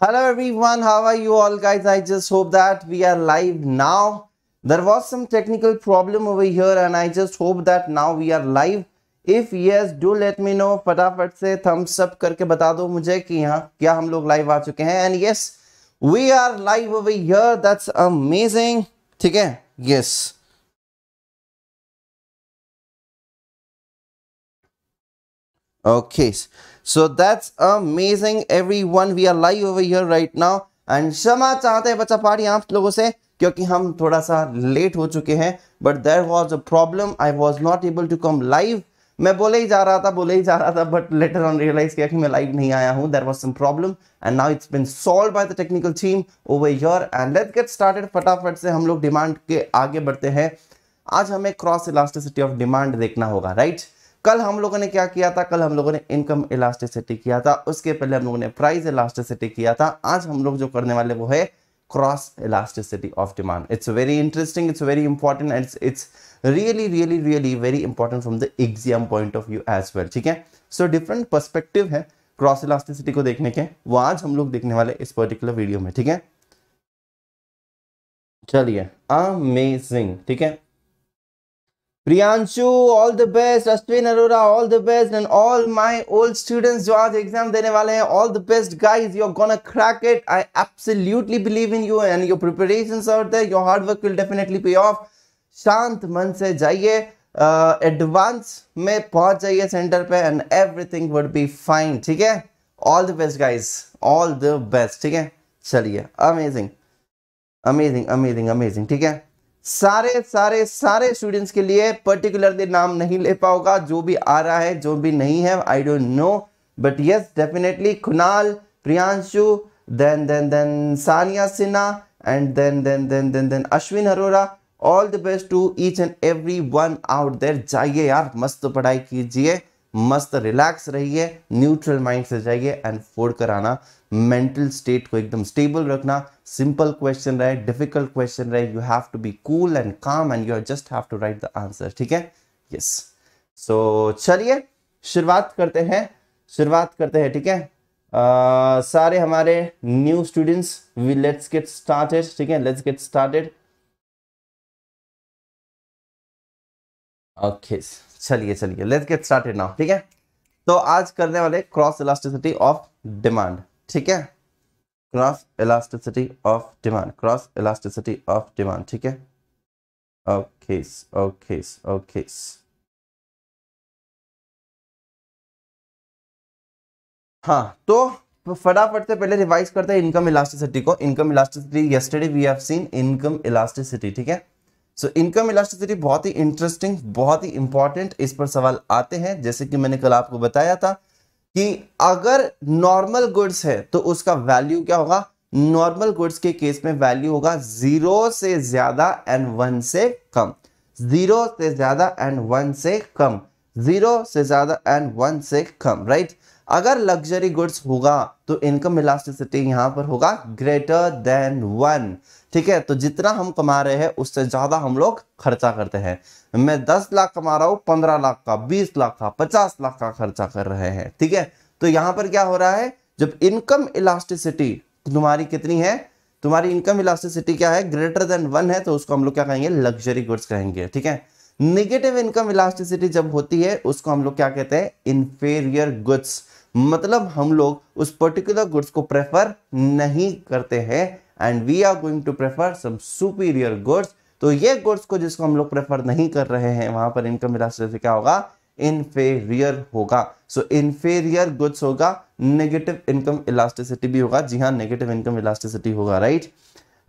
hello everyone how are you all guys i just hope that we are live now there was some technical problem over here and i just hope that now we are live if yes do let me know फटाफट से thumbs up करके बता दो मुझे कि यहाँ क्या हम लोग live आ चुके हैं and yes we are live over here that's amazing ठीक है yes okay so that's amazing everyone we are live over here right now and क्षमा चाहते हैं बच्चा पार्टी आप लोगों से क्योंकि हम थोड़ा सा लेट हो चुके हैं but there was a problem I was not able to come live मैं बोले ही जा रहा था बोले ही जा रहा था बट लेटर ऑन रियलाइज किया कि मैं लाइव नहीं आया हूँ there was some problem and now it's been solved by the technical team over your end let get started फटाफट से हम लोग डिमांड के आगे बढ़ते हैं आज हमें क्रॉस इलास्टिसिटी ऑफ डिमांड देखना होगा राइट right? कल हम लोगों ने क्या किया था कल हम लोगों ने इनकम इलास्टिसिटी किया था उसके पहले हम लोगों ने प्राइस इलास्टिसिटी किया था आज हम लोग जो करने वाले वो है cross elasticity of demand it's very interesting it's very important and it's really really really very important from the exam point of view as well ठीक है सो डिफरेंट परस्पेक्टिव है क्रॉस इलास्टिसिटी को देखने के वो आज हम लोग देखने वाले इस पर्टिकुलर वीडियो में ठीक है चलिए अमेजिंग ठीक है Priyanshu all the best Ashwin Arora all the best and all my old students जो आज एग्जाम देने वाले हैं all the best guys you are gonna crack it I absolutely believe in you and your preparations out there your hard work will definitely pay off शांत मन से जाइए advance में पहुंच जाइए सेंटर पे and everything would be fine ठीक है all the best guys all the best ठीक है चलिए अमेजिंग अमेजिंग अमेजिंग अमेजिंग ठीक है सारे सारे सारे स्टूडेंट्स के लिए पर्टिकुलरली नाम नहीं ले पाओगा जो भी आ रहा है जो भी नहीं है I don't know but yes definitely Kunal Priyanshu then then then Sania Sinha and then then then then then Ashwin Arora all the best to each and every one out there जाइए यार मस्त पढ़ाई कीजिए मस्त रिलैक्स रहिए न्यूट्रल माइंड से जाइए एंड फोड़ कर आना मेंटल स्टेट को एकदम स्टेबल रखना सिंपल क्वेश्चन रहे डिफिकल्ट क्वेश्चन रहे you have to be cool and calm and you just have to write the answer ठीक है यस सो चलिए शुरुआत करते हैं शुरुआत करते हैं ठीक है आ, सारे हमारे new students we let's get started ठीक है let's get started okay Okay. चलिए चलिए लेट्स गेट स्टार्टेड नाउ ठीक है तो आज करने वाले क्रॉस इलास्टिसिटी ऑफ डिमांड ठीक है cross elasticity of demand cross elasticity of demand ठीक है ओके ओके ओके हाँ तो फटाफट से पहले रिवाइज करते हैं इनकम इलास्टिसिटी को income elasticity yesterday we have seen income elasticity ठीक है सो इनकम इलास्टिसिटी बहुत ही इंटरेस्टिंग बहुत ही इंपॉर्टेंट इस पर सवाल आते हैं जैसे कि मैंने कल आपको बताया था कि अगर नॉर्मल गुड्स है तो उसका वैल्यू क्या होगा नॉर्मल गुड्स के केस में वैल्यू होगा जीरो से ज्यादा एंड वन से कम जीरो से ज्यादा एंड वन से कम जीरो से ज्यादा एंड वन से कम राइट right? अगर लग्जरी गुड्स होगा तो इनकम इलास्टिसिटी यहां पर होगा ग्रेटर देन वन ठीक है तो जितना हम कमा रहे हैं उससे ज़्यादा हम लोग खर्चा करते हैं मैं दस लाख कमा रहा हूँ पंद्रह लाख का बीस लाख का पचास लाख का खर्चा कर रहे हैं ठीक है तो यहाँ पर क्या हो रहा है जब इनकम इलास्टिसिटी तुम्हारी कितनी है तुम्हारी इनकम इलास्टिसिटी क्या है ग्रेटर देन वन है तो उसको हम लोग क्या कहेंगे लग्जरी गुड्स कहेंगे ठीक है नेगेटिव इनकम इलास्टिसिटी जब होती है उसको हम लोग क्या कहते हैं इनफेरियर गुड्स मतलब हम लोग उस पर्टिकुलर गुड्स को प्रेफर नहीं करते हैं and we are going to prefer some superior goods तो ये गुड्स को जिसको हम लोग प्रेफर नहीं कर रहे हैं वहां पर इनकम इलास्टिसिटी क्या होगा इनफेरियर होगा सो इनफेरियर गुड्स होगा नेगेटिव इनकम इलास्टिसिटी भी होगा जी हाँ नेगेटिव इनकम इलास्टिसिटी होगा राइट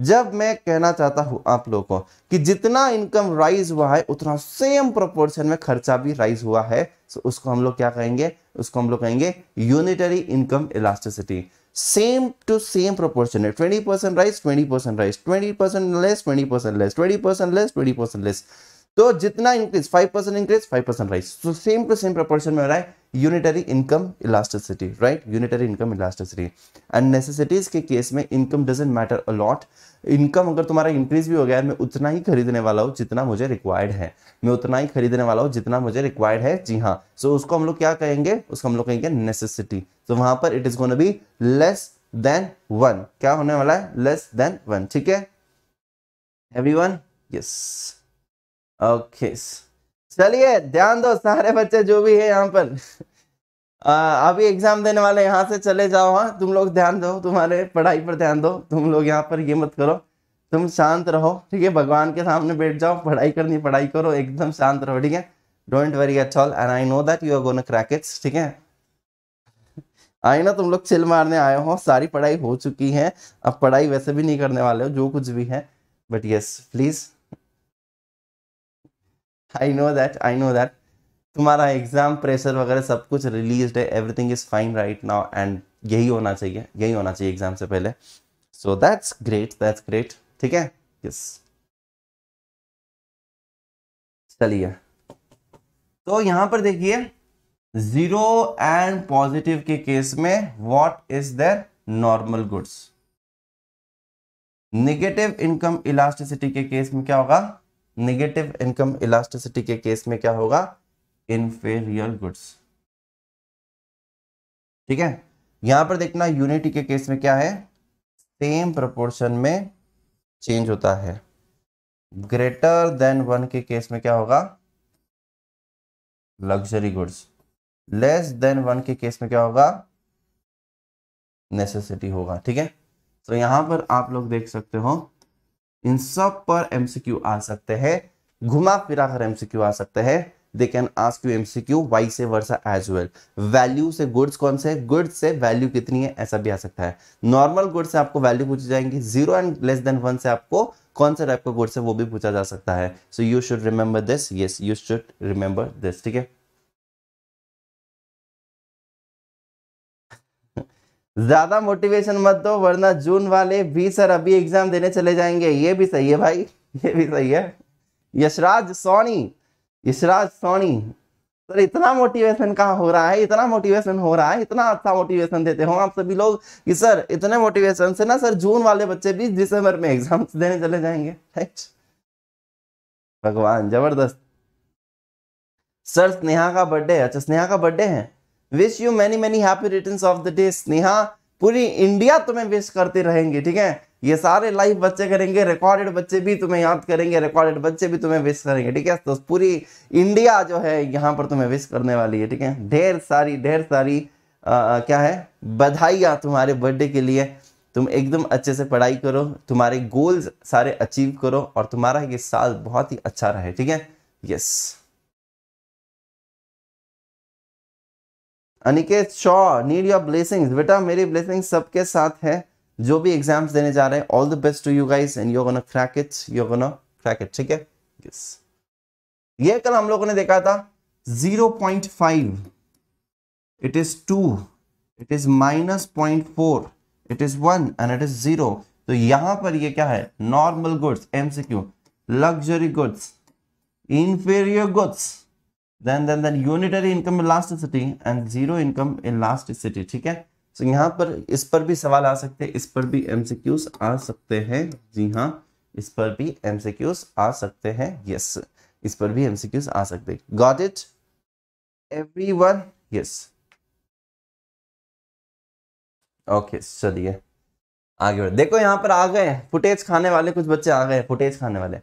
जब मैं कहना चाहता हूं आप लोगों को कि जितना इनकम राइज हुआ है उतना सेम प्रोपोर्शन में खर्चा भी राइज हुआ है सो उसको हम लोग क्या कहेंगे उसको हम लोग कहेंगे unitary income elasticity same to same twenty 20% rise 20% rise 20% less 20% less 20% less 20% less तो जितना इंक्रीज 5% इंक्रीज 5% राइस तो सेम टू सेम प्रोपोर्शन में रहा है unitary income elasticity right unitary income elasticity and necessities के केस में income doesn't matter a lot income अगर तुम्हारा इंक्रीज भी हो गया है मैं उतना ही खरीदने वाला हूँ जितना मुझे रिक्वायर्ड है मैं उतना ही खरीदने वाला हूँ जितना मुझे रिक्वायर्ड है जी हाँ सो so, उसको हम लोग क्या कहेंगे उसको हम लोग कहेंगे नेसेसिटी तो वहां पर it is gonna be less than one क्या होने वाला है लेस देन वन ठीक है एवरी वन यस ओके चलिए ध्यान दो सारे बच्चे जो भी है यहाँ पर अभी एग्ज़ाम देने वाले यहाँ से चले जाओ हाँ तुम लोग ध्यान दो तुम्हारे पढ़ाई पर ध्यान दो तुम लोग यहाँ पर ये मत करो तुम शांत रहो ठीक है भगवान के सामने बैठ जाओ पढ़ाई करनी पढ़ाई करो एकदम शांत रहो ठीक है don't worry at all and I know that you are gonna crack it's ठीक है आई ना तुम लोग चिल मारने आए हो सारी पढ़ाई हो चुकी है अब पढ़ाई वैसे भी नहीं करने वाले हो जो कुछ भी है but yes please I know that I know that तुम्हारा एग्जाम प्रेशर वगैरह सब कुछ रिलीज है everything is fine right now and यही होना चाहिए यही होना चाहिए एग्जाम से पहले so that's great that's great ठीक है यस चलिए तो यहां पर देखिए जीरो एंड पॉजिटिव के केस में what is there normal goods negative income elasticity के केस में क्या होगा निगेटिव इनकम इलास्टिसिटी के केस में क्या होगा इनफेरियर गुड्स ठीक है यहां पर देखना यूनिटी के केस में क्या है सेम प्रोपोर्शन में चेंज होता है ग्रेटर देन वन के केस में क्या होगा luxury goods less than one के केस में क्या होगा नेसेसिटी होगा ठीक है तो यहां पर आप लोग देख सकते हो इन सब पर एमसीक्यू आ सकते हैं घुमा फिरा कर एमसीक्यू आ सकते हैं they can ask you MCQ vice versa as well value से गुड्स कौन से गुड्स से वैल्यू कितनी है ऐसा भी आ सकता है नॉर्मल गुड्स से आपको वैल्यू पूछी जाएंगी zero and less than one से आपको कौन से टाइप का गुड्स है वो भी पूछा जा सकता है so you should remember this yes you should remember this ठीक है ज्यादा मोटिवेशन मत दो वरना जून वाले भी सर अभी एग्जाम देने चले जाएंगे ये भी सही है भाई ये भी सही है यशराज सोनी इसराज सोनी सर इतना मोटिवेशन कहाँ हो रहा है इतना मोटिवेशन हो रहा है इतना अच्छा मोटिवेशन देते हो आप सभी लोग कि सर इतने मोटिवेशन से ना सर जून वाले बच्चे भी दिसंबर में एग्जाम्स देने चले जाएंगे भगवान जबरदस्त सर स्नेहा का बर्थडे अच्छा स्नेहा का बर्थडे है wish you many many happy return of the day Sneha पूरी इंडिया तुम्हें विश करते रहेंगे ठीक है ये सारे लाइव बच्चे करेंगे रिकॉर्डेड बच्चे भी तुम्हें याद करेंगे रिकॉर्डेड बच्चे भी तुम्हें विश करेंगे ठीक है तो पूरी इंडिया जो है यहाँ पर तुम्हें विश करने वाली है ठीक है ढेर सारी ढेर सारी आ, क्या है बधाइयाँ तुम्हारे बर्थडे के लिए तुम एकदम अच्छे से पढ़ाई करो तुम्हारे गोल्स सारे अचीव करो और तुम्हारा ये साल बहुत ही अच्छा रहे ठीक है yes Aniket Shaw need your blessings बेटा मेरी ब्लेसिंग सबके साथ है जो भी एग्जाम्स देने जा रहे हैं all the best to you guys and you gonna crack it you gonna crack it ठीक है ये कल हम लोगों ने देखा था 0.5, it is 2, it is minus point it is 1 and it is 0. तो यहां पर ये क्या है normal goods M C Q luxury goods inferior goods then then then unitary income elasticity and zero income elasticity ठीक है सो यहाँ पर इस पर भी सवाल आ सकते हैं इस पर भी एम आ सकते हैं जी हाँ इस पर भी एम आ सकते हैं यस इस पर भी एम आ सकते हैं got it every one yes okay चलिए आगे बढ़ देखो यहाँ पर आ गए फुटेज खाने वाले कुछ बच्चे आ गए फुटेज खाने वाले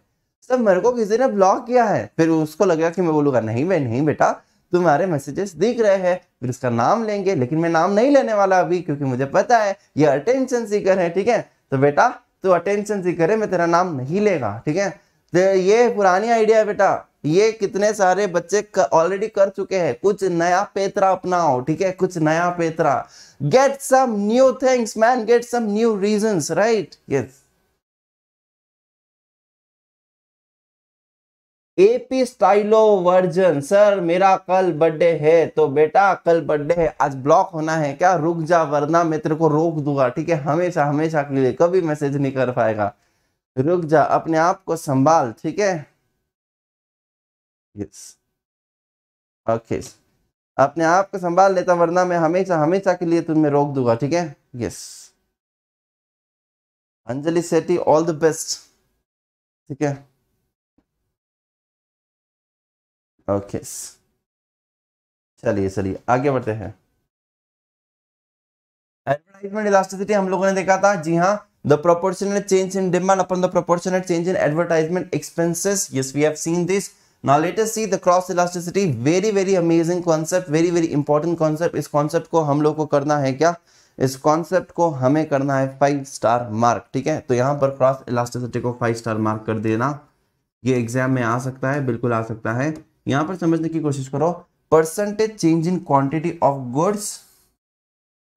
सब मेरे को किसी ने ब्लॉक किया है फिर उसको लगेगा कि मैं बोलूंगा नहीं मैं नहीं बेटा तुम्हारे मैसेजेस दिख रहे हैं फिर उसका नाम लेंगे लेकिन मैं नाम नहीं लेने वाला अभी क्योंकि मुझे पता है ये अटेंशन सीकर है ठीक है तो बेटा तू अटेंशन सीकर है मैं तेरा नाम नहीं लेगा ठीक है तो ये पुरानी आइडिया है बेटा ये कितने सारे बच्चे ऑलरेडी कर चुके हैं कुछ नया पेतरा अपनाओ ठीक है कुछ नया पेतरा get some new things man get some new reasons right yes AP stylo version sir मेरा कल बर्थडे है तो बेटा कल बर्थडे है आज ब्लॉक होना है क्या रुक जा वरना मैं तेरे को रोक दूंगा ठीक है हमेशा हमेशा के लिए कभी मैसेज नहीं कर पाएगा रुक जा अपने आप को संभाल ठीक है यस ओके अपने आप को संभाल लेता वरना मैं हमेशा हमेशा के लिए तुम्हें रोक दूंगा ठीक है yes Anjali Sethi all the best ठीक है ओके चलिए चलिए आगे बढ़ते हैं एडवर्टाइजमेंट इलास्टिसिटी हम लोगों ने देखा था जी हाँ the proportional change in demand upon the proportional change in advertisement expenses yes we have seen this now let us see the cross elasticity very very amazing concept very very important concept इस concept को हम लोग को करना है क्या इस concept को हमें करना है फाइव स्टार मार्क ठीक है तो यहाँ पर क्रॉस इलास्टिसिटी को फाइव स्टार मार्क कर देना ये एग्जाम में आ सकता है बिल्कुल आ सकता है यहां पर समझने की कोशिश करो percentage change in quantity of goods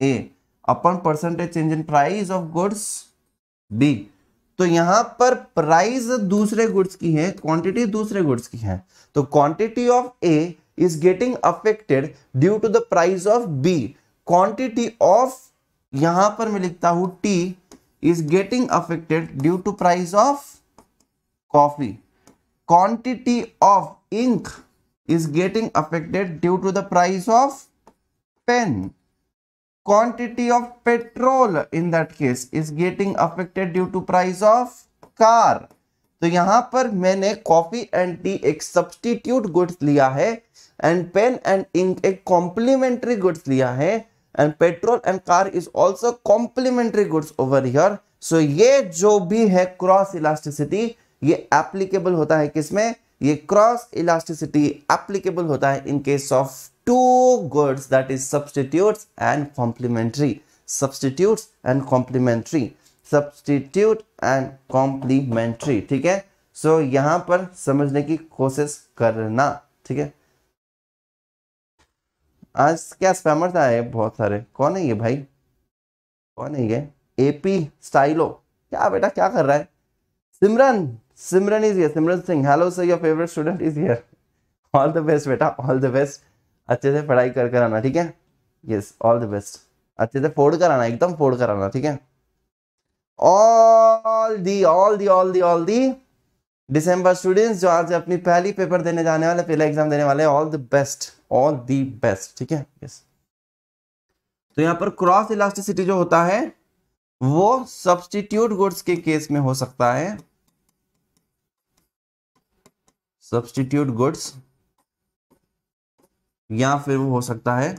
A upon percentage change in price of goods B तो यहां पर प्राइस दूसरे गुड्स की है क्वांटिटी दूसरे गुड्स की है तो quantity of A is getting affected due to the price of B quantity of यहां पर मैं लिखता हूं tea is getting affected due to price of coffee quantity of ink is getting affected due to the price of pen quantity of petrol in that case is getting affected due to price of car तो यहां पर मैंने coffee and tea एक substitute goods लिया है and pen and ink एक complementary goods लिया है and petrol and car is also complementary goods over here so ये जो भी है क्रॉस इलास्टिसिटी ये एप्लीकेबल होता है किसमें ये क्रॉस इलास्टिसिटी एप्लीकेबल होता है in case of two goods that is substitutes and complementary substitutes and complementary substitute and complementary ठीक है सो so, यहां पर समझने की कोशिश करना ठीक है आज क्या स्पैमर्स आए बहुत सारे कौन है ये भाई कौन है ये एपी स्टाइलो क्या बेटा क्या कर रहा है सिमरन Simran is here. Simran Singh. Hello sir, your favorite student is here. All the best बेटा. All the best. अच्छे से पढ़ाई कर कर आना ठीक है यस ऑल द बेस्ट अच्छे से फोड़ कर आना एकदम फोड़ कर आना ठीक है all the all the all the all the December students जो आज अपनी पहली पेपर देने जाने वाले पहला एग्जाम देने वाले all the best all the best ठीक है यस तो यहाँ पर क्रॉस इलास्टिसिटी जो होता है वो सब्सटीट्यूट गुड्स के केस में हो सकता है सब्सटीट्यूट गुड्स या फिर वो हो सकता है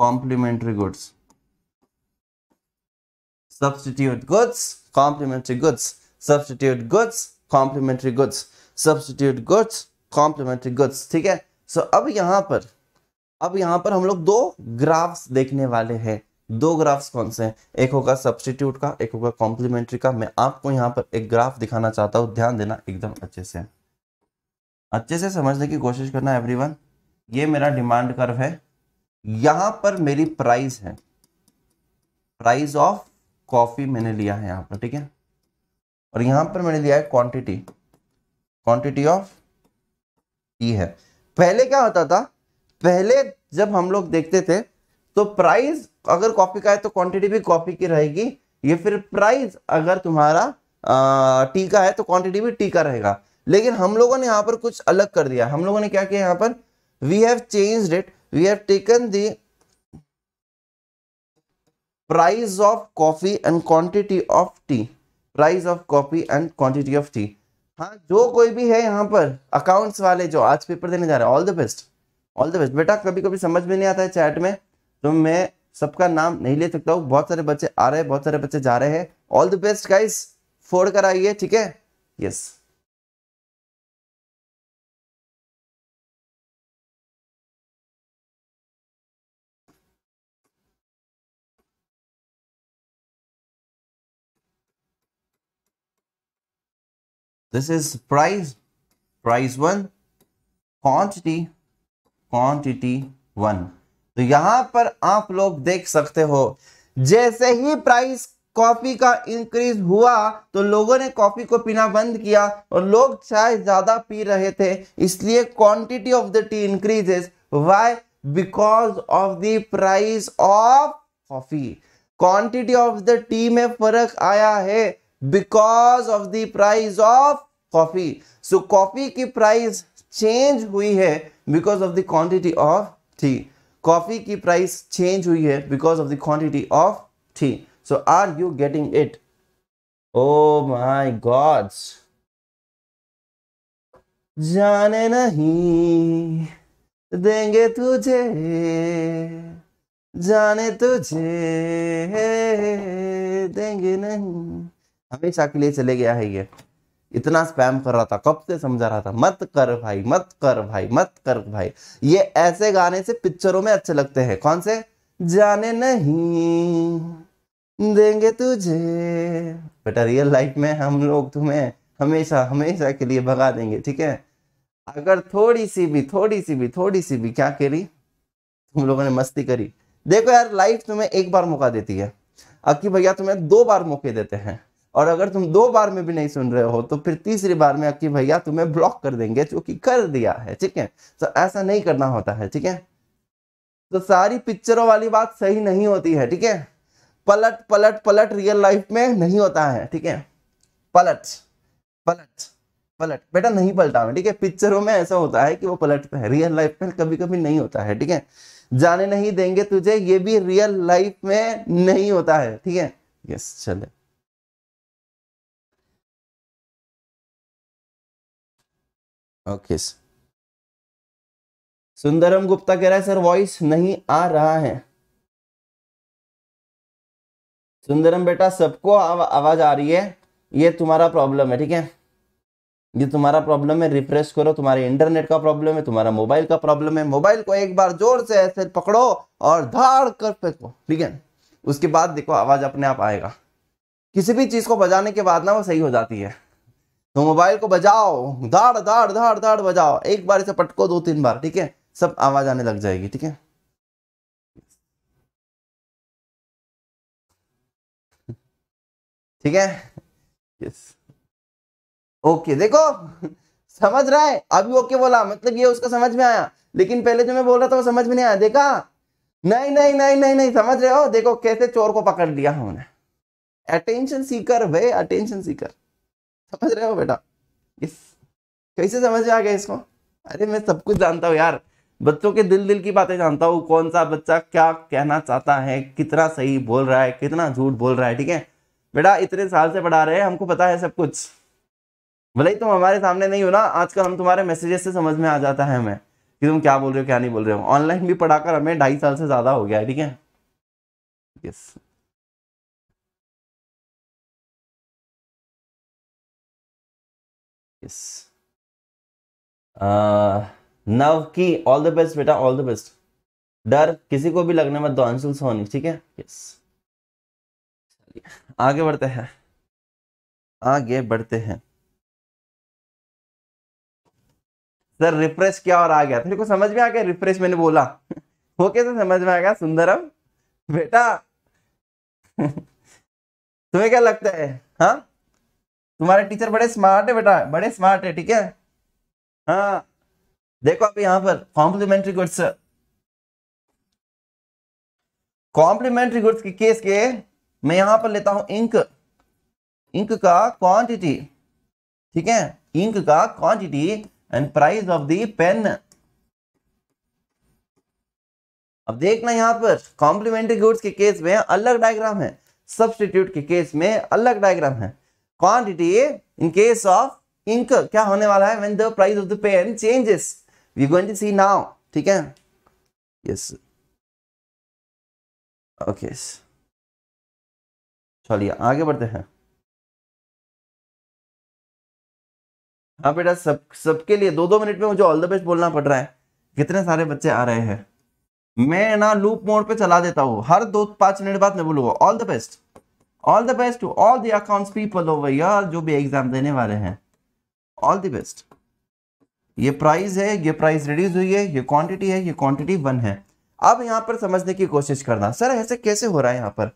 complementary goods substitute goods complementary goods substitute goods complementary goods substitute goods complementary goods ठीक है सो अब यहां पर अब यहां पर हम लोग दो ग्राफ्स देखने वाले हैं दो ग्राफ्स कौन से हैं एक होगा सब्सटीट्यूट का एक होगा कॉम्प्लीमेंट्री का मैं आपको यहाँ पर एक ग्राफ दिखाना चाहता हूँ ध्यान देना एकदम अच्छे से अच्छे से समझने की कोशिश करना एवरीवन ये मेरा डिमांड कर्व है यहाँ पर मेरी प्राइस है प्राइस ऑफ कॉफ़ी मैंने लिया है यहाँ पर ठीक है और यहाँ पर मैंने लिया है क्वांटिटी क्वांटिटी ऑफ टी है पहले क्या होता था पहले जब हम लोग देखते थे तो प्राइस अगर कॉपी का है तो क्वांटिटी भी कॉपी की रहेगी ये फिर प्राइस अगर तुम्हारा टी का है तो क्वांटिटी भी टी का रहेगा लेकिन हम लोगों ने यहाँ पर कुछ अलग कर दिया हम लोगों ने क्या किया यहाँ पर we have change it we have taken the price of coffee and quantity of tea price of coffee and quantity of tea हाँ जो कोई भी है यहाँ पर अकाउंट्स वाले जो आज पेपर देने जा रहे हैं all the best all the best बेटा कभी कभी समझ में नहीं आता है चैट में तो मैं सबका नाम नहीं ले सकता हूँ बहुत सारे बच्चे आ रहे हैं बहुत सारे बच्चे जा रहे हैं ऑल द बेस्ट गाइस फोड़ कर आइए ठीक है yes this is price price one, quantity quantity one. तो यहां पर आप लोग देख सकते हो जैसे ही प्राइस कॉफी का इंक्रीज हुआ तो लोगों ने कॉफी को पीना बंद किया और लोग चाय ज्यादा पी रहे थे इसलिए quantity of the tea increases why because of the price of coffee quantity of the tea में फर्क आया है because of the price of coffee so coffee की प्राइस चेंज हुई है because of the quantity of tea coffee की price change हुई है because of the quantity of tea so are you getting it oh my gods जाने नहीं देंगे तुझे जाने तुझे देंगे नहीं हमेशा के लिए चले गया है ये इतना स्पैम कर रहा था कब से समझा रहा था मत कर भाई मत कर भाई मत कर भाई ये ऐसे गाने से पिक्चरों में अच्छे लगते हैं कौन से जाने नहीं देंगे तुझे बेटा रियल लाइफ में हम लोग तुम्हें हमेशा हमेशा के लिए भगा देंगे ठीक है अगर थोड़ी सी भी थोड़ी सी भी थोड़ी सी भी क्या करी तुम लोगों ने मस्ती करी देखो यार लाइफ तुम्हें एक बार मौका देती है अक्की भैया तुम्हें दो बार मौके देते हैं और अगर तुम दो बार में भी नहीं सुन रहे हो तो फिर तीसरी बार में आपकी भैया तुम्हें ब्लॉक कर देंगे जो कि कर दिया है ठीक है तो ऐसा नहीं करना होता है ठीक है तो सारी पिक्चरों वाली बात सही नहीं होती है ठीक है पलट पलट पलट रियल लाइफ में नहीं होता है ठीक है पलट पलट पलट बेटा नहीं पलटा हुआ ठीक है पिक्चरों में ऐसा होता है कि वो पलटता है रियल लाइफ में कभी कभी नहीं होता है ठीक है जाने नहीं देंगे तुझे ये भी रियल लाइफ में नहीं होता है ठीक है यस चले ओके सुंदरम गुप्ता कह रहा है सर वॉइस नहीं आ रहा है सुंदरम बेटा सबको आव, आवाज आ रही है ये तुम्हारा प्रॉब्लम है ठीक है ये तुम्हारा प्रॉब्लम है रिफ्रेश करो तुम्हारे इंटरनेट का प्रॉब्लम है तुम्हारा मोबाइल का प्रॉब्लम है मोबाइल को एक बार जोर से ऐसे पकड़ो और धाड़ कर फेंको ठीक है उसके बाद देखो आवाज अपने आप आएगा किसी भी चीज को बजाने के बाद ना वो सही हो जाती है तो मोबाइल को बजाओ दाड़ दाड़ दाड़ दाड़ बजाओ एक बार इसे पटको दो तीन बार ठीक है सब आवाज आने लग जाएगी ठीक है ठीक है यस ओके देखो समझ रहा है अभी ओके बोला मतलब ये उसको समझ में आया लेकिन पहले जो मैं बोल रहा था वो समझ में नहीं आया देखा नहीं नहीं नहीं नहीं नहीं समझ रहे हो देखो कैसे चोर को पकड़ लिया हमने अटेंशन सीकर वे अटेंशन सीकर समझ रहे हो बेटा इस कैसे समझ आ गया इसको अरे मैं सब कुछ जानता हूँ यार बच्चों के दिल दिल की बातें जानता हूँ कौन सा बच्चा क्या कहना चाहता है कितना सही बोल रहा है कितना झूठ बोल रहा है ठीक है बेटा इतने साल से पढ़ा रहे हैं हमको पता है सब कुछ भले ही तुम हमारे सामने नहीं हो ना आजकल हम तुम्हारे मैसेजेस से समझ में आ जाता है हमें कि तुम क्या बोल रहे हो क्या नहीं बोल रहे हो ऑनलाइन भी पढ़ाकर हमें ढाई साल से ज़्यादा हो गया है ठीक है यस yes uh, नव की ऑल द बेस्ट बेटा ऑल द बेस्ट डर किसी को भी लगने में दो अंशुल सोनी ठीक है यस आगे बढ़ते हैं आगे बढ़ते हैं सर रिफ्रेश क्या और आ गया तेरे को समझ में आ गया रिफ्रेश मैंने बोला वो कैसे समझ में आ गया सुंदरम बेटा तुम्हें क्या लगता है हाँ तुम्हारे टीचर बड़े स्मार्ट है बेटा बड़े स्मार्ट है ठीक है हाँ देखो अभी यहां पर कॉम्प्लीमेंट्री गुड्स कॉम्प्लीमेंट्री गुड्स के केस के मैं यहां पर लेता हूं इंक इंक का क्वांटिटी ठीक है इंक का quantity and price of the pen अब देखना यहां पर कॉम्प्लीमेंट्री गुड्स के केस में अलग डायग्राम है सब्सटीट्यूट के केस में अलग डायग्राम है quantity in case of ink क्या होने वाला है when the price of the pen changes we going to see now ठीक है यस ओके चलिए आगे बढ़ते हैं हाँ बेटा सब सबके लिए दो दो मिनट में मुझे ऑल द बेस्ट बोलना पड़ रहा है कितने सारे बच्चे आ रहे हैं मैं ना लूप मोड पे चला देता हूँ हर दो पांच मिनट बाद मैं बोलूंगा all the best all the best to all the accounts people over यार जो भी एग्जाम देने वाले हैं ऑल द बेस्ट ये प्राइस है ये प्राइस रिड्यूस हुई है ये क्वांटिटी है ये क्वांटिटी वन है अब यहां पर समझने की कोशिश करना सर ऐसे कैसे हो रहा है यहां पर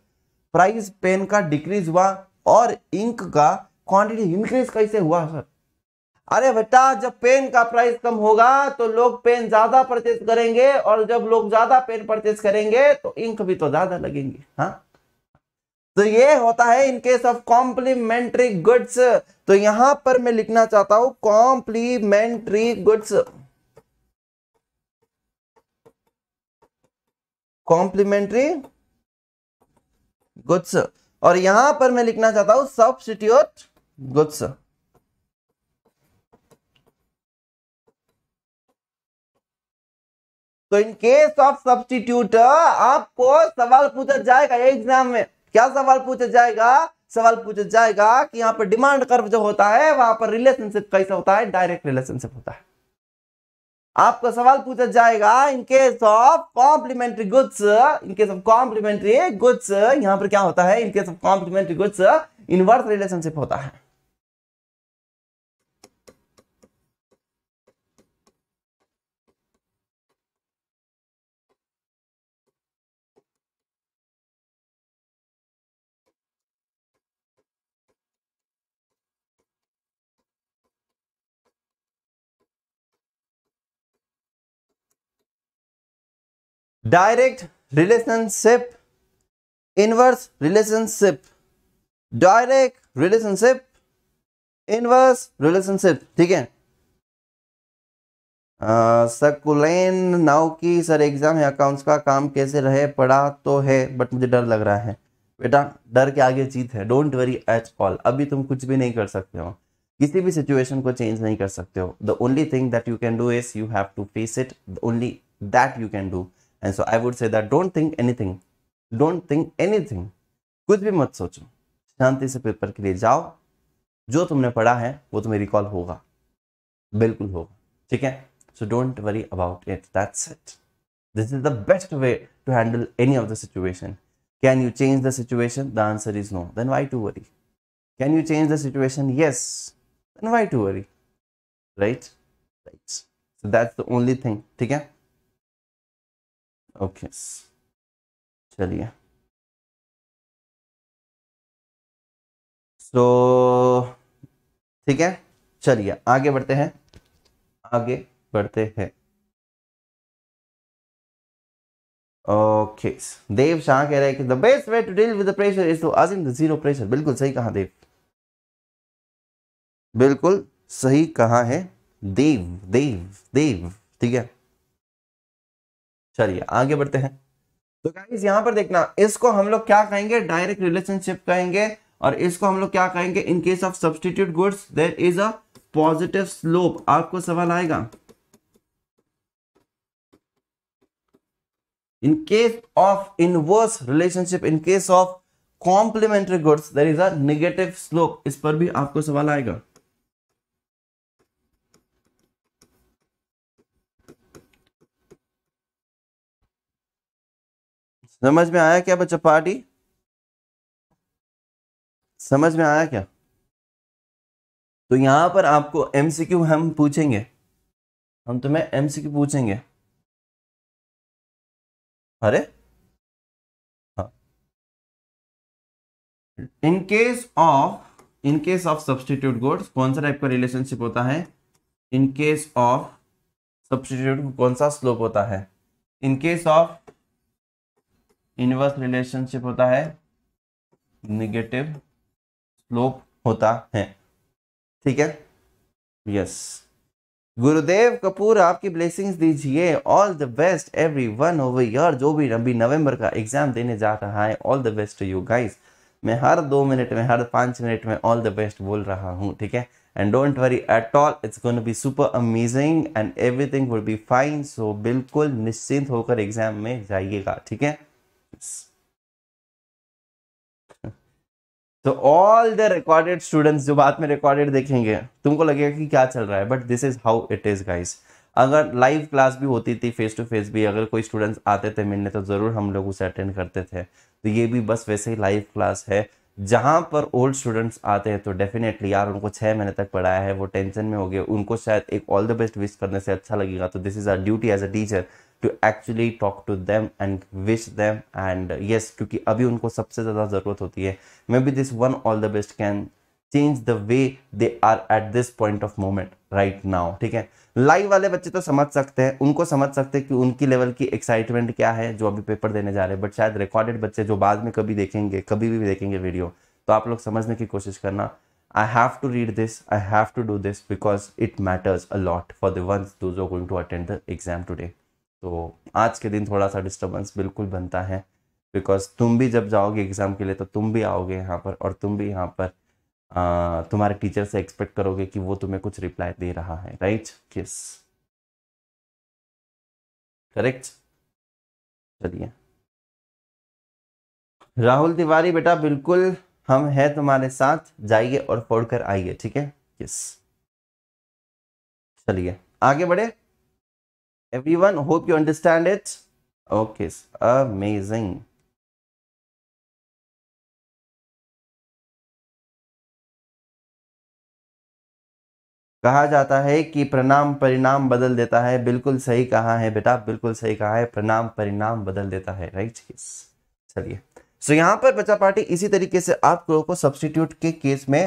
प्राइस पेन का डिक्रीज हुआ और इंक का क्वांटिटी इंक्रीज कैसे हुआ सर अरे बेटा जब पेन का प्राइस कम होगा तो लोग पेन ज्यादा परचेज करेंगे और जब लोग ज्यादा पेन परचेज करेंगे तो इंक भी तो ज्यादा लगेंगे हाँ तो ये होता है in case of complementary goods तो यहां पर मैं लिखना चाहता हूं कॉम्प्लीमेंट्री गुड्स कॉम्प्लीमेंट्री गुड्स और यहां पर मैं लिखना चाहता हूं सब्सिट्यूट गुड्स तो इन केस ऑफ सब्सटीट्यूट आपको सवाल पूछा जाएगा एग्जाम में क्या सवाल पूछा जाएगा सवाल पूछा जाएगा कि यहाँ पर डिमांड कर्व जो होता है वहां पर रिलेशनशिप कैसा होता है डायरेक्ट रिलेशनशिप होता है आपका सवाल पूछा जाएगा in case of complementary goods in case of complementary goods यहाँ पर क्या होता है in case of complementary goods inverse relationship होता है direct relationship inverse relationship direct relationship inverse relationship ठीक है सकुलेन नाउ की सर एग्जाम है अकाउंट्स का काम कैसे रहे पढ़ा तो है बट मुझे डर लग रहा है बेटा डर के आगे जीत है डोंट वरी एट ऑल अभी तुम कुछ भी नहीं कर सकते हो किसी भी सिचुएशन को चेंज नहीं कर सकते हो the only thing that you can do is you have to face it only that you can do and so I would say that don't think anything don't think anything कुछ भी मत सोचो शांति से paper के लिए जाओ जो तुमने पढ़ा है वो तुम्हें रिकॉल होगा बिल्कुल होगा ठीक है so don't worry about it that's it this is the best way to handle any of the situation can you change the situation the answer is no then why to worry can you change the situation yes then why to worry right right so that's the only thing ठीक है okay चलिए सो ठीक है चलिए आगे बढ़ते हैं आगे बढ़ते हैं ओके देव शाह कह रहे हैं कि the best way to deal with the pressure is to आज द जीरो प्रेशर बिल्कुल सही कहा देव बिल्कुल सही कहा है देव देव देव ठीक है चलिए आगे बढ़ते हैं तो गाइज यहां पर देखना इसको हम लोग क्या कहेंगे डायरेक्ट रिलेशनशिप कहेंगे और इसको हम लोग क्या कहेंगे in case of substitute goods there is a positive slope आपको सवाल आएगा in case of inverse relationship in case of complementary goods there is negative slope इस पर भी आपको सवाल आएगा समझ में आया क्या बच्चा पार्टी समझ में आया क्या तो यहां पर आपको एमसीक्यू हम पूछेंगे हम तुम्हें एमसीक्यू पूछेंगे अरे हाँ in case of in case of substitute goods कौन सा टाइप का रिलेशनशिप होता है इन केस ऑफ सब्सटीट्यूट कौन सा स्लोप होता है in case of inverse relationship होता है निगेटिव स्लोप होता है ठीक है यस गुरुदेव कपूर आपकी ब्लेसिंग्स दीजिए all the best everyone over here जो भी अभी नवंबर का एग्जाम देने जा रहा है all the best you guys मैं हर दो मिनट में हर पांच मिनट में ऑल द बेस्ट बोल रहा हूँ ठीक है and don't worry at all it's gonna be super amazing and everything will be fine so बिल्कुल निश्चिंत होकर एग्जाम में जाइएगा ठीक है तो ऑल द रिकॉर्डेड स्टूडेंट्स जो बाद में रिकॉर्डेड देखेंगे तुमको लगेगा कि क्या चल रहा है but this is how it is guys अगर लाइव क्लास भी होती थी फेस टू फेस भी अगर कोई स्टूडेंट्स आते थे मिलने तो ज़रूर हम लोग उसे अटेंड करते थे तो ये भी बस वैसे ही लाइव क्लास है जहां पर ओल्ड स्टूडेंट्स आते हैं तो डेफिनेटली यार उनको छह महीने तक पढ़ाया है वो टेंशन में हो गए उनको शायद एक ऑल द बेस्ट विश करने से अच्छा लगेगा तो this is our duty as a teacher to actually talk to them and wish them and yes क्योंकि अभी उनको सबसे ज़्यादा ज़रूरत होती है maybe this one all the best can change the way they are at this point of moment right now ठीक है लाइव वाले बच्चे तो समझ सकते हैं उनको समझ सकते हैं कि उनकी लेवल की एक्साइटमेंट क्या है जो अभी पेपर देने जा रहे हैं बट शायद रिकॉर्डेड बच्चे जो बाद में कभी देखेंगे कभी भी देखेंगे वीडियो तो आप लोग समझने की कोशिश करना I have to read this I have to do this because it matters a lot for the ones those are going to attend the exam today तो आज के दिन थोड़ा सा डिस्टर्बेंस बिल्कुल बनता है बिकॉज तुम भी जब जाओगे एग्ज़ाम के लिए तो तुम भी आओगे यहाँ पर और तुम भी यहाँ पर तुम्हारे टीचर से एक्सपेक्ट करोगे कि वो तुम्हें कुछ रिप्लाई दे रहा है राइट किस करेक्ट चलिए राहुल तिवारी बेटा बिल्कुल हम हैं तुम्हारे साथ जाइए और फोड़ कर आइए ठीक है यस चलिए आगे बढ़े everyone hope you understand it okay amazing कहा जाता है कि प्रणाम परिणाम बदल देता है बिल्कुल सही कहा है बेटा बिल्कुल सही कहा है प्रणाम परिणाम बदल देता है राइट केस चलिए सो यहां पर बच्चा पार्टी इसी तरीके से आप लोगों को सब्सटीट्यूट के केस में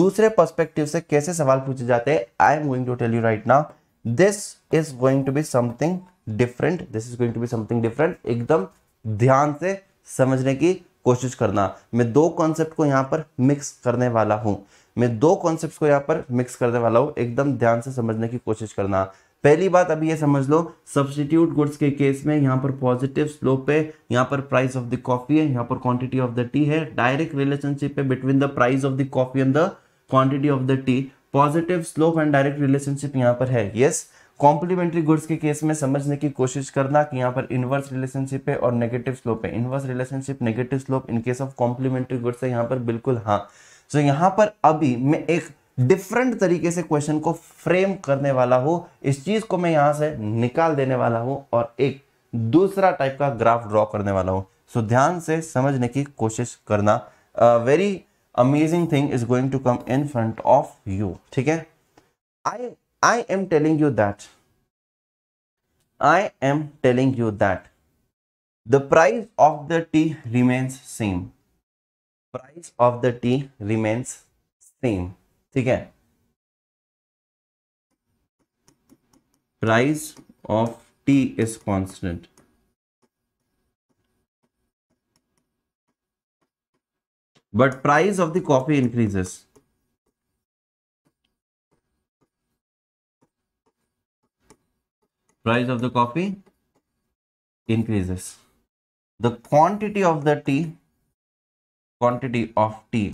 दूसरे पर्सपेक्टिव से कैसे सवाल पूछे जाते हैं I am going to tell you right now this is going to be something different this is going to be something different एकदम ध्यान से समझने की कोशिश करना मैं दो कॉन्सेप्ट को यहाँ पर मिक्स करने वाला हूं मैं दो कॉन्सेप्ट को यहाँ पर मिक्स करने वाला हूं एकदम ध्यान से समझने की कोशिश करना पहली बात अभी ये समझ लो सब्सटीट्यूट गुड्स के केस में यहाँ पर पॉजिटिव स्लोप है यहाँ पर प्राइस ऑफ द कॉफी है यहाँ पर क्वांटिटी ऑफ द टी है डायरेक्ट रिलेशनशिप है between the price of the coffee and the quantity of the tea positive slope and direct relationship यहाँ पर है यस कॉम्प्लीमेंट्री गुड्स के केस में समझने की कोशिश करना कि यहाँ पर इनवर्स रिलेशनशिप है और नेगेटिव स्लोप है inverse relationship negative slope in case of complementary goods है यहाँ पर बिल्कुल हाँ सो so, यहाँ पर अभी मैं एक डिफरेंट तरीके से क्वेश्चन को फ्रेम करने वाला हूँ इस चीज को मैं यहाँ से निकाल देने वाला हूँ और एक दूसरा टाइप का ग्राफ ड्रॉ करने वाला हूँ सो so, ध्यान से समझने की कोशिश करना very uh, amazing thing is going to come in front of you I I am telling you that I am telling you that the price of the tea remains same price of the tea remains same Okay, price of tea is constant but price of the copy increases. Price of the copy increases. The quantity of the tea, quantity of tea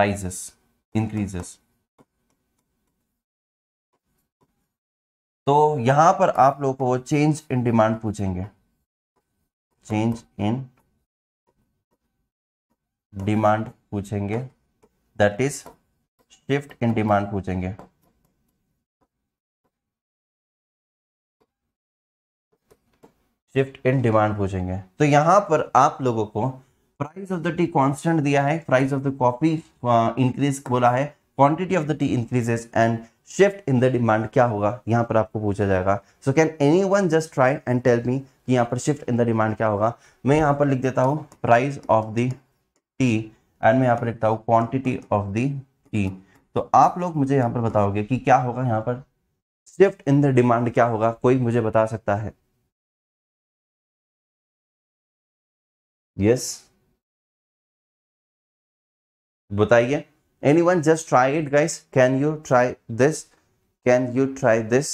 rises, increases. तो यहां पर आप लोगों को change in demand पूछेंगे change in demand पूछेंगे that is shift in demand पूछेंगे shift in demand पूछेंगे तो यहां पर आप लोगों को price of the tea constant दिया है price of the coffee increase बोला है quantity of the tea increases and shift in the demand क्या होगा यहां पर आपको पूछा जाएगा so can anyone just try and tell me कि यहां पर शिफ्ट इन द डिमांड क्या होगा मैं यहां पर लिख देता हूँ price of the tea and मैं यहाँ पर लिखता हूँ क्वांटिटी ऑफ दी टी तो आप लोग मुझे यहाँ पर बताओगे कि क्या होगा यहाँ पर शिफ्ट इन द डिमांड क्या होगा कोई मुझे बता सकता है यस yes. बताइए anyone just try it guys can you try this can you try this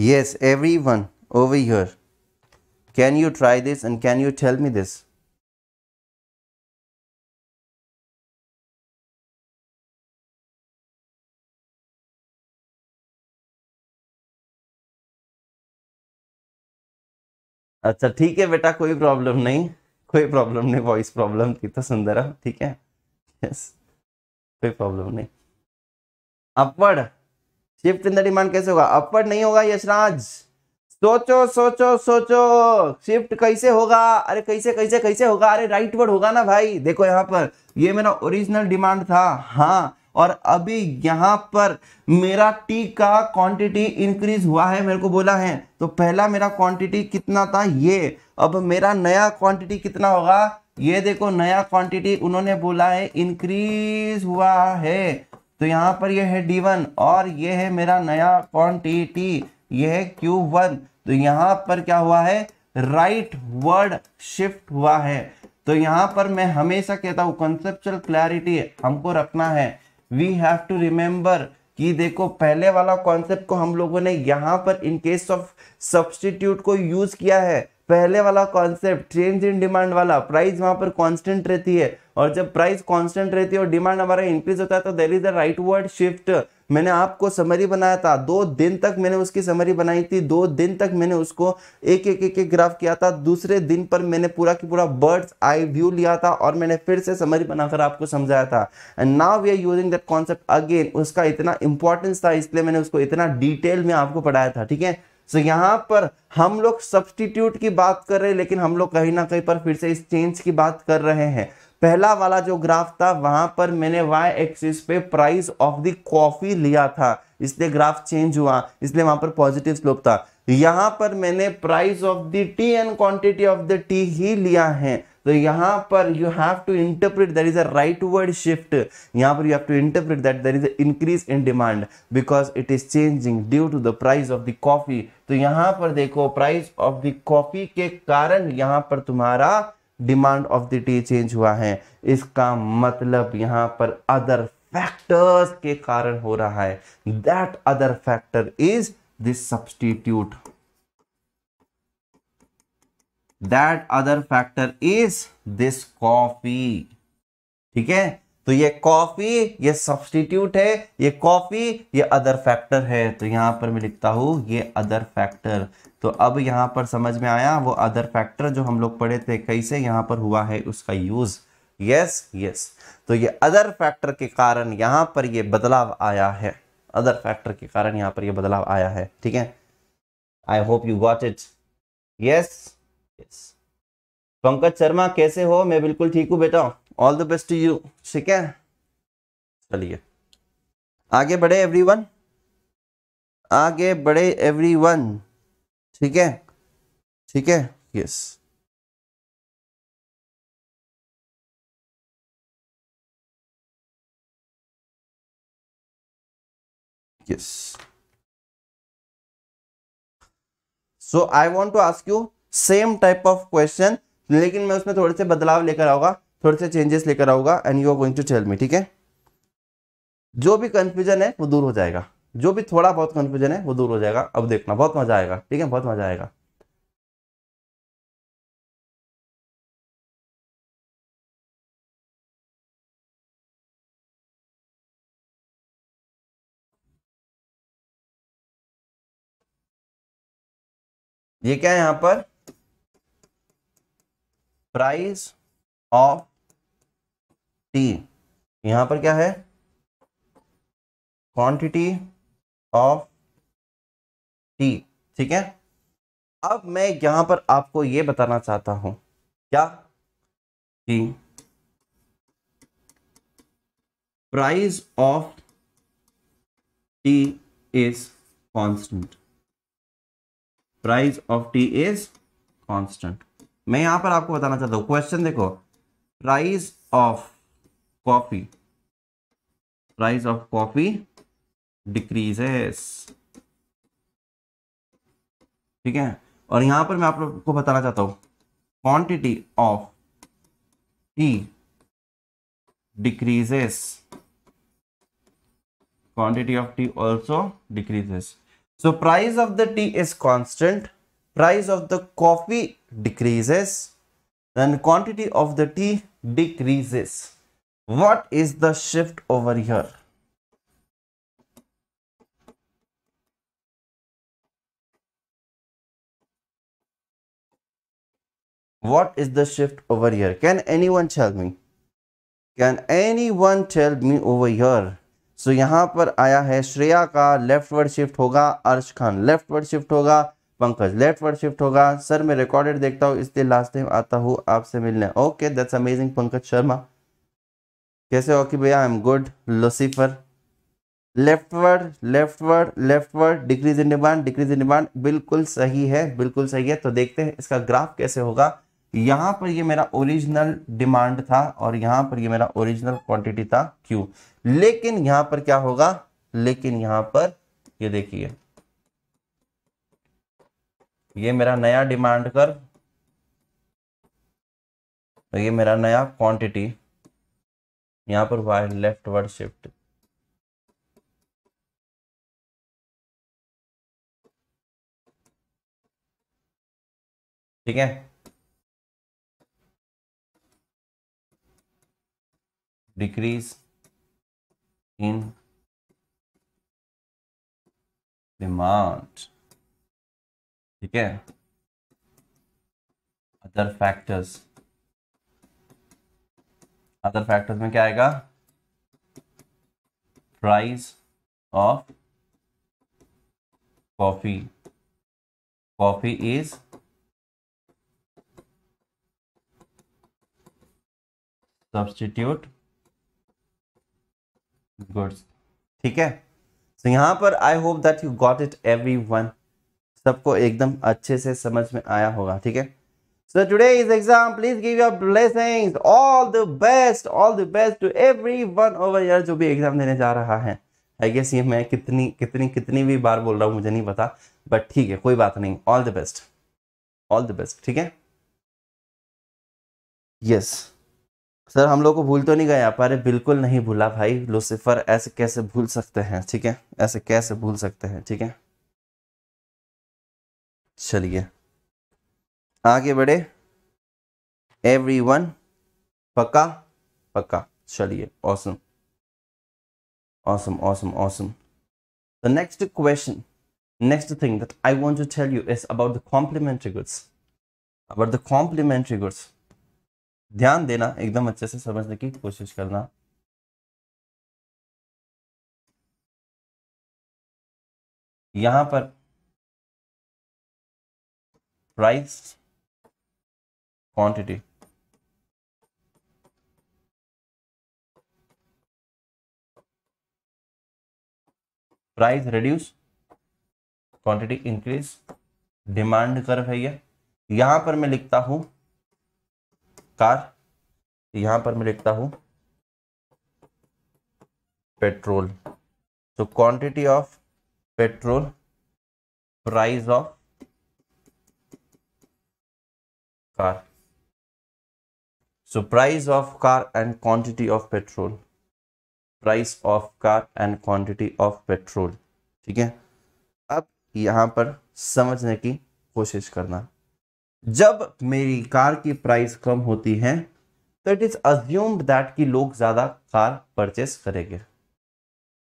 Yes, everyone over here. Can you try this and can you tell me this? अच्छा ठीक है बेटा कोई प्रॉब्लम नहीं कोई problem नहीं voice problem थी तो सुंदरा ठीक है यस कोई प्रॉब्लम नहीं upward shift in the demand कैसे होगा अपवर्ड नहीं होगा यशराज सोचो सोचो सोचो शिफ्ट कैसे होगा अरे कैसे कैसे कैसे होगा अरे राइट वर्ड होगा ना भाई देखो यहाँ पर ये मेरा ओरिजिनल डिमांड था हाँ और अभी यहाँ पर मेरा टी का क्वांटिटी इंक्रीज हुआ है मेरे को बोला है तो पहला मेरा क्वांटिटी कितना था ये अब मेरा नया क्वांटिटी कितना होगा ये देखो नया क्वांटिटी उन्होंने बोला है इंक्रीज हुआ है तो यहाँ पर यह है डी वन और ये है मेरा नया टी ये है क्यू वन तो यहाँ पर क्या हुआ है राइट वर्ड शिफ्ट हुआ है तो यहाँ पर मैं हमेशा कहता हूँ कंसेप्चुअल क्लैरिटी हमको रखना है वी हैव टू रिमेम्बर कि देखो पहले वाला कॉन्सेप्ट को हम लोगों ने यहाँ पर इन केस ऑफ सब्सटीट्यूट को यूज किया है पहले वाला कॉन्सेप्ट चेंज इन डिमांड वाला प्राइस वहां पर कांस्टेंट रहती है और जब प्राइस कांस्टेंट रहती है और डिमांड हमारा इंक्रीज होता है तो there is the rightward shift मैंने आपको समरी बनाया था दो दिन तक मैंने उसकी समरी बनाई थी दो दिन तक मैंने उसको एक एक एक एक ग्राफ किया था दूसरे दिन पर मैंने पूरा की पूरा बर्ड्स आई व्यू लिया था और मैंने फिर से समरी बनाकर आपको समझाया था and now we are using that concept again उसका इतना इंपॉर्टेंस था इसलिए मैंने उसको इतना डिटेल में आपको पढ़ाया था ठीक है सो so, यहाँ पर हम लोग सब्सटीट्यूट की बात कर रहे हैं लेकिन हम लोग कहीं ना कहीं पर फिर से इस चेंज की बात कर रहे हैं पहला वाला जो ग्राफ था वहां पर मैंने वाई एक्सिस पे प्राइस ऑफ द कॉफी लिया था इसलिए ग्राफ चेंज हुआ इसलिए वहां पर पॉजिटिव स्लोप था यहां पर मैंने price of the tea and quantity of the tea ही लिया है तो यहां पर you have to interpret that is a rightward shift यहां पर you have to interpret that there is a increase in demand because it is changing due to the price of the coffee तो यहां पर देखो price of the coffee के कारण यहां पर तुम्हारा demand of the day change हुआ है इसका मतलब यहाँ पर अदर फैक्टर्स के कारण हो रहा है that other factor is this substitute that other factor is this coffee ठीक है तो ये कॉफी ये सब्सटीट्यूट है ये कॉफी ये अदर फैक्टर है तो यहां पर मैं लिखता हूं ये अदर फैक्टर तो अब यहां पर समझ में आया वो अदर फैक्टर जो हम लोग पढ़े थे कई से पर हुआ है उसका यूज यस यस तो ये अदर फैक्टर के कारण यहां पर ये बदलाव आया है अदर फैक्टर के कारण यहां पर ये बदलाव आया है ठीक है I hope you got it yes yes Pankaj Sharma कैसे हो मैं बिल्कुल ठीक हूँ बेटा all the best to you ठीक है चलिए आगे बढ़े एवरीवन आगे बढ़े एवरीवन ठीक है ठीक है yes yes so I want to ask you same type of question लेकिन मैं उसमें थोड़े से बदलाव लेकर आऊंगा थोड़े से चेंजेस लेकर आऊंगा and you are going to tell me ठीक है जो भी कन्फ्यूजन है वो दूर हो जाएगा जो भी थोड़ा बहुत कंफ्यूजन है वो दूर हो जाएगा अब देखना बहुत मज़ा आएगा ठीक है बहुत मज़ा आएगा ये क्या है यहां पर प्राइस ऑफ टी यहां पर क्या है क्वांटिटी ऑफ टी ठीक है अब मैं यहां पर आपको यह बताना चाहता हूं क्या कि price of tea is constant price of tea is constant मैं यहां पर आपको बताना चाहता हूं क्वेश्चन देखो price of coffee price of coffee decreases ठीक है और यहां पर मैं आप लोग को बताना चाहता हूं quantity of tea decreases quantity of tea also decreases so price of the tea is constant price of the coffee decreases then quantity of the tea decreases what is the shift over here what is the shift over here can anyone tell me can anyone tell me over here so, यहाँ पर आया है श्रेया का left leftward shift होगा अर्श Khan left leftward shift होगा Pankaj leftward shift होगा sir मैं रिकॉर्डेड देखता हूँ इसलिए लास्ट टाइम आता हूँ आपसे मिलने okay that's amazing Pankaj Sharma कैसे हो कि भैया I am good Lucifer leftward leftward leftward decrease in demand decrease in demand बिल्कुल सही है बिल्कुल सही है तो देखते हैं इसका ग्राफ कैसे होगा यहाँ पर ये मेरा ओरिजिनल डिमांड था और यहाँ पर ये मेरा ओरिजिनल क्वांटिटी था क्यू लेकिन यहाँ पर क्या होगा लेकिन यहाँ पर ये देखिए ये मेरा नया डिमांड कर ये मेरा नया क्वांटिटी यहाँ पर वाई लेफ्ट वर्ड शिफ्ट ठीक है डिक्रीज इन डिमांड ठीक है अदर फैक्टर्स अदर फैक्टर्स में क्या आएगा price of coffee coffee is substitute goods ठीक है तो यहां पर I hope that you got it every everyone सबको एकदम अच्छे से समझ में आया होगा ठीक है So today's exam, please give your blessings, all the best, all the best to everyone over here जो भी एग्जाम देने जा रहा है आई गेस ये मैं कितनी कितनी कितनी भी बार बोल रहा हूँ मुझे नहीं पता बट ठीक है कोई बात नहीं all the best all the best ठीक है यस सर हम लोग को भूल तो नहीं गया पर बिल्कुल नहीं भूला भाई लूसीफर ऐसे कैसे भूल सकते हैं ठीक है ऐसे कैसे भूल सकते हैं ठीक है चलिए आगे बढ़े एवरी वन पक्का पक्का चलिए awesome awesome awesome awesome the next question next thing that I want to tell you is about the complementary goods about the complementary goods ध्यान देना एकदम अच्छे से समझने की कोशिश करना यहां पर price quantity price reduce quantity increase demand रही है ये यहां पर मैं लिखता हूं कार यहां पर मैं लिखता हूं पेट्रोल तो quantity of petrol price of car so price of car and quantity of petrol price of car and quantity of petrol ठीक है अब यहाँ पर समझने की कोशिश करना जब मेरी कार की प्राइस कम होती है तो इट इज अज्यूम्ड दैट कि लोग ज़्यादा कार परचेस करेंगे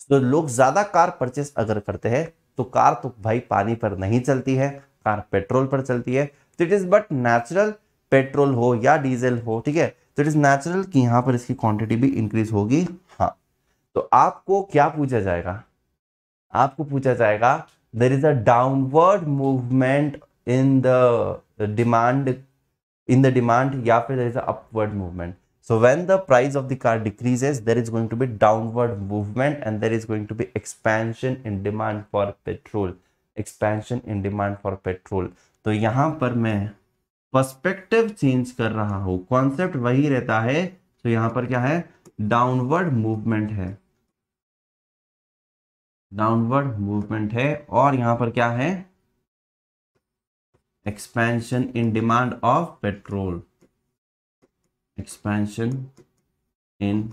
तो लोग ज़्यादा कार परचेस अगर करते हैं तो कार तो भाई पानी पर नहीं चलती है कार पेट्रोल पर चलती है तो it is but natural petrol हो या डीजल हो ठीक है तो इट इज़ नेचुरल कि यहाँ पर इसकी क्वांटिटी भी इंक्रीज होगी हाँ तो आपको क्या पूछा जाएगा आपको पूछा जाएगा there is a downward movement in the demand in the demand या फिर there is a upward movement so when the price of the car decreases there is going to be downward movement and there is going to be expansion in demand for petrol expansion in demand for petrol तो यहाँ पर मैं perspective change कर रहा हो concept वही रहता है तो यहां पर क्या है डाउनवर्ड मूवमेंट है डाउनवर्ड मूवमेंट है और यहां पर क्या है expansion in demand of petrol expansion in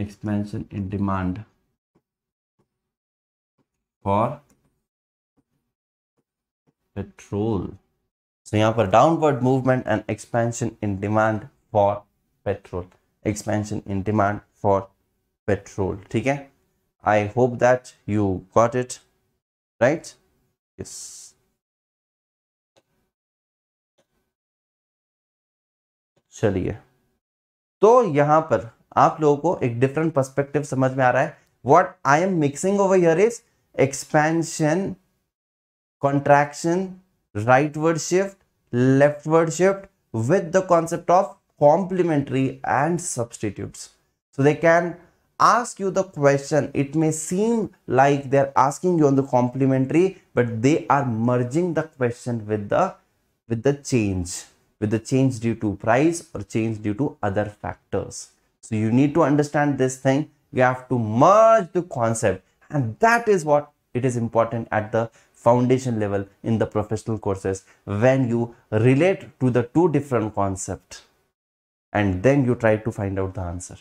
expansion in demand for petrol so यहाँ पर downward movement and expansion in demand for petrol expansion in demand for petrol ठीक है I hope that you got it right yes चलिए तो यहां पर आप लोगों को एक डिफरेंट पर्सपेक्टिव समझ में आ रहा है what I am mixing over here is expansion contraction, rightward shift, leftward shift with the concept of complementary and substitutes. So they can ask you the question. It may seem like they're asking you on the complementary, but they are merging the question with the with the change, with the change due to price or change due to other factors. So you need to understand this thing. You have to merge the concept and that is what it is important at the foundation level in the professional courses when you relate to the two different concept and then you try to find out the answer.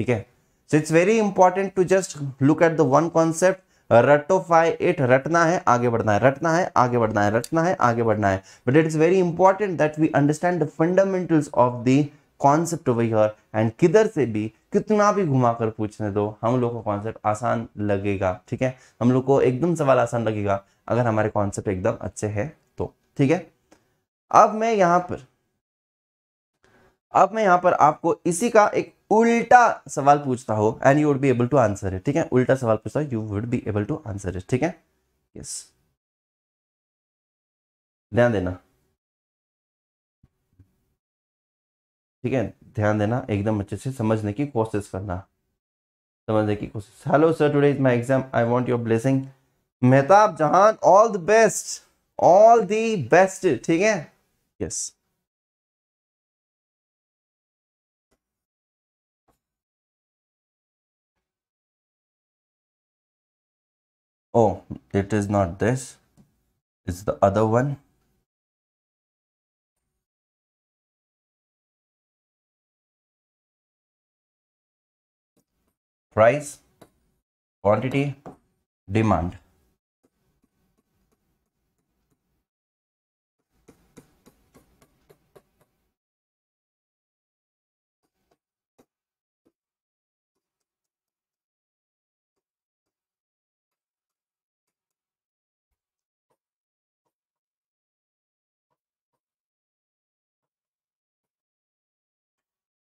Okay? So it's very important to just look at the one concept, ratify it, ratna hai, aage badna hai, ratna hai, aage badna hai, ratna hai, aage badna hai. But it is very important that we understand the fundamentals of the concept over here and किधर से भी कितना भी घुमा कर पूछने दो हम लोग को कॉन्सेप्ट आसान लगेगा ठीक है हम लोग को एकदम सवाल आसान लगेगा अगर हमारे कॉन्सेप्ट एकदम अच्छे हैं तो ठीक है अब मैं यहां पर अब मैं यहाँ पर आपको इसी का एक उल्टा सवाल पूछता हो and you would be able to answer it ठीक है उल्टा सवाल पूछता हूं you would be able to answer it ठीक है यस ध्यान देना ठीक है ध्यान देना एकदम अच्छे से समझने की कोशिश करना समझने की कोशिश hello sir today is my exam I want your blessing Mehtab Jahan all the best all the best ठीक है yes oh it is not this it's the other one price quantity demand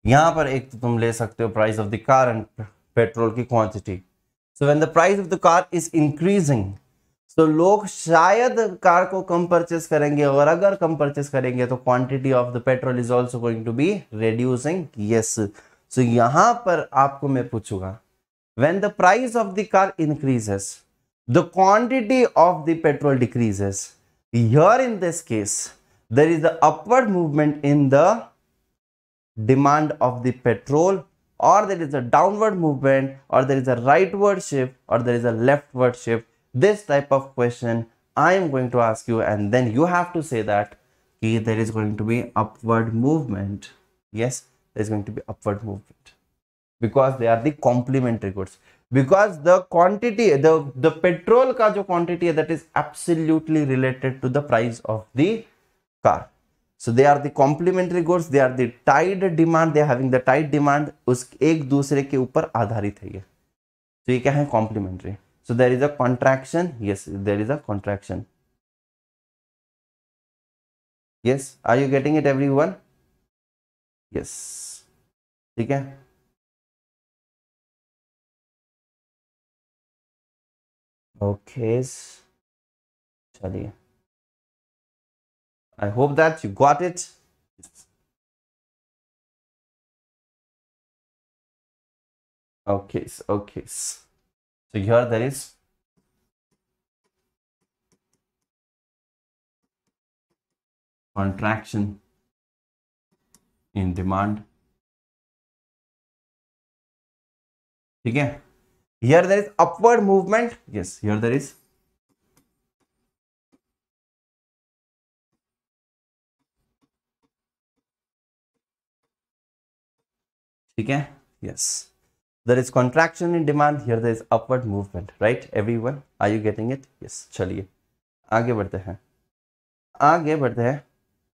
यहां पर एक तो तुम ले सकते हो price of the car and petrol की quantity so when the price of the car is increasing so लोग शायद कार को कम परचेस करेंगे और अगर कम परचेस करेंगे तो quantity of the petrol is also going to be reducing yes so यहां पर आपको मैं पूछूंगा when the price of the car increases the quantity of the petrol decreases here in this case there is the upward movement in the demand of the petrol or there is a downward movement or there is a rightward shift or there is a leftward shift this type of question i am going to ask you and then you have to say that okay, there is going to be upward movement yes there is going to be upward movement because they are the complementary goods because the quantity the the petrol ka jo quantity that is absolutely related to the price of the car so they are the complementary goods they are the tied demand they are having the tied demand उस एक दूसरे के ऊपर आधारित है ये तो ये क्या है complementary so there is a contraction yes there is a contraction yes are you getting it every one yes ठीक है ओके चलिए I hope that you got it. Okay, okay. So here there is contraction in demand. Okay. Here there is upward movement. Yes, here there is ठीक है yes there is contraction in demand here the is upward movement right everyone are you getting it yes चलिए आगे बढ़ते हैं आगे बढ़ते हैं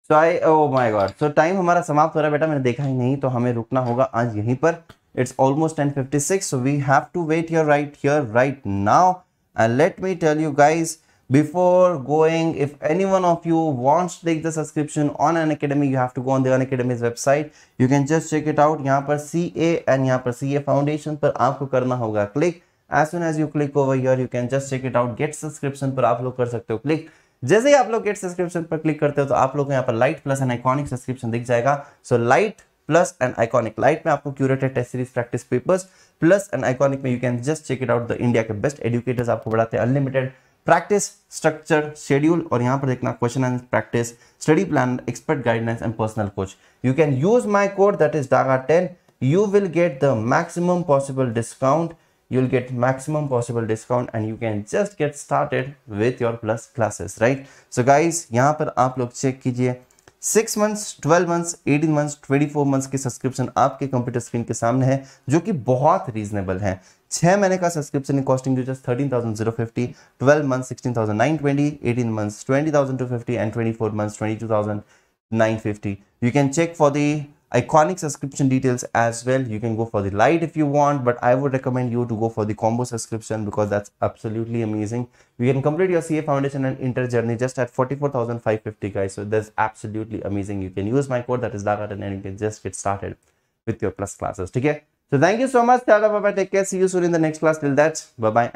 सो आई ओ माई God सो time हमारा समाप्त हो रहा है बेटा मैंने देखा ही नहीं तो हमें रुकना होगा आज यहीं पर it's almost an fifty six we have to wait your right here right now and let me tell you guys before going if any one of you wants to take the subscription on an academy you have to go on the an academy's website you can just check it out yahan par CA and yahan par CA foundation par aapko karna hoga click as soon as you click over here you can just check it out get subscription par aap log kar sakte ho click जैसे ही आप लोग get subscription पर click करते हो तो आप लोग को यहाँ पर lite plus an iconic subscription दिख जाएगा so lite plus and iconic lite में आपको curated test series practice papers plus and iconic में you can just check it out the India के बेस्ट एजुकेटर्स आपको बढ़ाते हैं अनलिमिटेड प्रैक्टिस स्ट्रक्चर शेड्यूल और यहां पर देखना question and practice study plan expert guidelines and personal coach you can use my code that is Daga ten you will get the maximum possible discount you will get maximum possible discount and you can just get started with your plus classes right so guys यहाँ पर आप लोग check कीजिए six months twelve months eighteen months twenty four months की subscription आपके computer screen के सामने है जो कि बहुत रीजनेबल है छह महीने का सब्सक्रिप्शन कॉस्टिंग जो just thirteen thousand zero fifty twelve month sixteen thousand nine twenty eighteen months twenty thousand two fifty and twenty four months twenty two thousand fifty you can check for the iconic subscription details as well you can go for the light if you want but i would recommend you to go for the combo subscription because that's absolutely amazing you can complete your ca foundation and inter journey just at 44550 guys so that's absolutely amazing you can use my code that is dagat and you can just get started with your plus classes okay so thank you so much tata bye take care see you soon in the next class till that bye bye